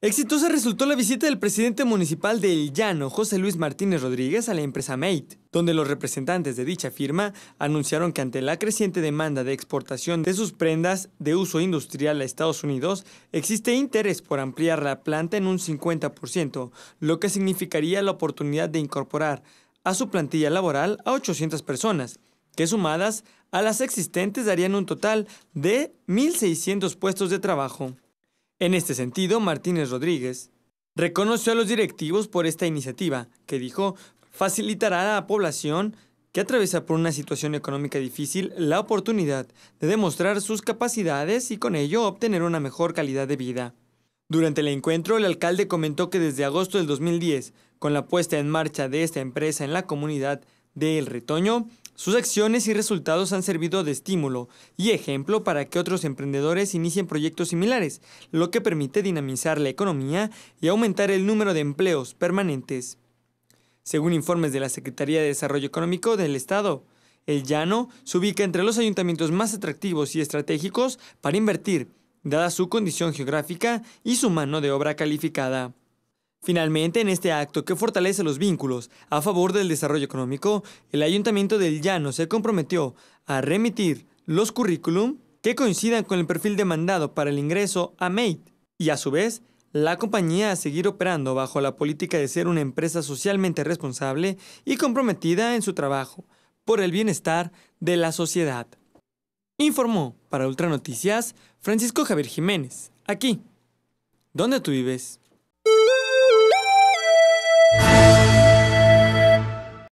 Exitosa resultó la visita del presidente municipal de El Llano, José Luis Martínez Rodríguez, a la empresa Mate, donde los representantes de dicha firma anunciaron que ante la creciente demanda de exportación de sus prendas de uso industrial a Estados Unidos, existe interés por ampliar la planta en un 50%, lo que significaría la oportunidad de incorporar a su plantilla laboral a 800 personas, que sumadas a las existentes darían un total de 1.600 puestos de trabajo. En este sentido, Martínez Rodríguez reconoció a los directivos por esta iniciativa, que dijo facilitará a la población que atraviesa por una situación económica difícil la oportunidad de demostrar sus capacidades y con ello obtener una mejor calidad de vida. Durante el encuentro, el alcalde comentó que desde agosto del 2010, con la puesta en marcha de esta empresa en la comunidad de El Retoño, sus acciones y resultados han servido de estímulo y ejemplo para que otros emprendedores inicien proyectos similares, lo que permite dinamizar la economía y aumentar el número de empleos permanentes. Según informes de la Secretaría de Desarrollo Económico del Estado, el llano se ubica entre los ayuntamientos más atractivos y estratégicos para invertir, dada su condición geográfica y su mano de obra calificada. Finalmente, en este acto que fortalece los vínculos a favor del desarrollo económico, el Ayuntamiento del Llano se comprometió a remitir los currículum que coincidan con el perfil demandado para el ingreso a MAIT y a su vez la compañía a seguir operando bajo la política de ser una empresa socialmente responsable y comprometida en su trabajo por el bienestar de la sociedad. Informó para Ultranoticias Francisco Javier Jiménez, aquí, ¿Dónde tú vives.